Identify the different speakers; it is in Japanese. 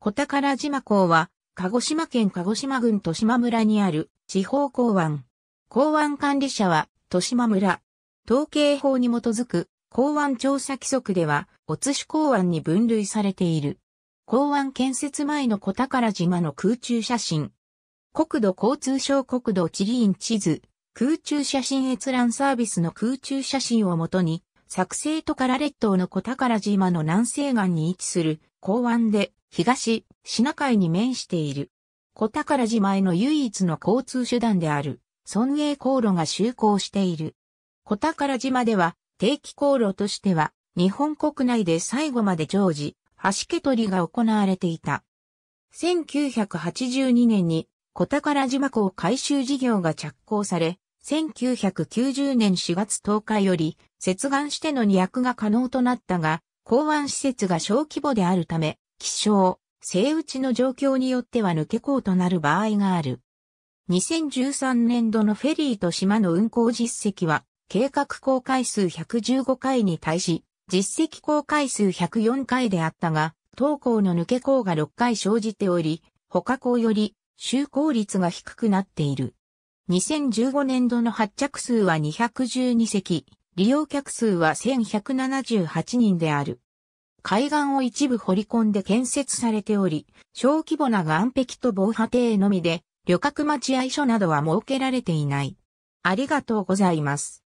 Speaker 1: 小宝島港は、鹿児島県鹿児島郡豊島村にある地方港湾。港湾管理者は、豊島村。統計法に基づく港湾調査規則では、お津市港湾に分類されている。港湾建設前の小宝島の空中写真。国土交通省国土地理院地図、空中写真閲覧サービスの空中写真をもとに、作成とから列島の小宝島の南西岸に位置する港湾で東、シナ海に面している。小宝島への唯一の交通手段である、村営航路が就航している。小宝島では、定期航路としては、日本国内で最後まで常時、橋け取りが行われていた。1982年に小宝島港改修事業が着工され、1990年4月10日より、接岸しての2役が可能となったが、港湾施設が小規模であるため、気象、生打ちの状況によっては抜け口となる場合がある。2013年度のフェリーと島の運航実績は、計画航海数115回に対し、実績航海数104回であったが、当稿の抜け口が6回生じており、他港より、就航率が低くなっている。2015年度の発着数は212隻、利用客数は1178人である。海岸を一部掘り込んで建設されており、小規模な岸壁と防波堤のみで、旅客待合所などは設けられていない。ありがとうございます。